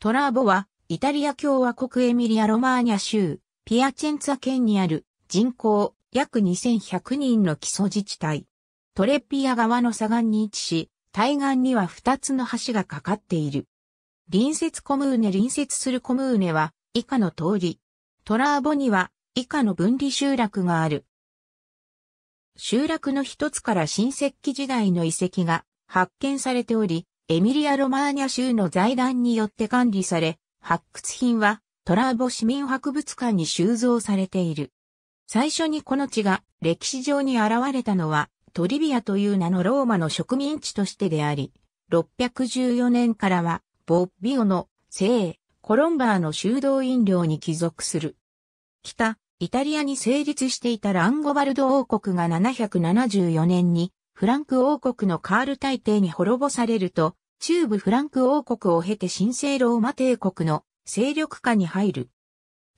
トラーボは、イタリア共和国エミリア・ロマーニャ州、ピアチェンツァ県にある人口約2100人の基礎自治体。トレッピア川の左岸に位置し、対岸には2つの橋がかかっている。隣接コムーネ隣接するコムーネは以下の通り。トラーボには以下の分離集落がある。集落の一つから新石器時代の遺跡が発見されており、エミリア・ロマーニャ州の財団によって管理され、発掘品はトラーボ市民博物館に収蔵されている。最初にこの地が歴史上に現れたのはトリビアという名のローマの植民地としてであり、614年からはボッビオの聖コロンバーの修道院領に帰属する。北、イタリアに成立していたランゴバルド王国が774年にフランク王国のカール大帝に滅ぼされると、中部フランク王国を経て神聖ローマ帝国の勢力下に入る。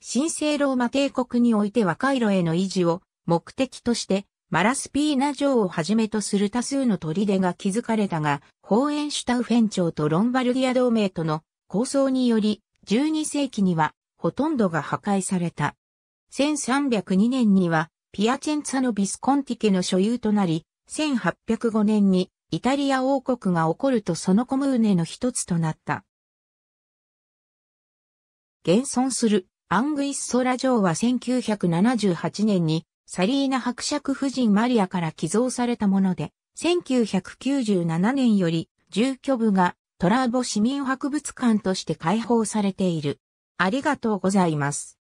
神聖ローマ帝国において和解路への維持を目的として、マラスピーナ城をはじめとする多数の砦が築かれたが、ホーエンシュタウフェン朝とロンバルディア同盟との構想により、12世紀にはほとんどが破壊された。1302年には、ピアチェンツァのビスコンティ家の所有となり、1805年にイタリア王国が起こるとそのコムーネの一つとなった。現存するアングイス・ソラ城は1978年にサリーナ伯爵夫人マリアから寄贈されたもので、1997年より住居部がトラーボ市民博物館として開放されている。ありがとうございます。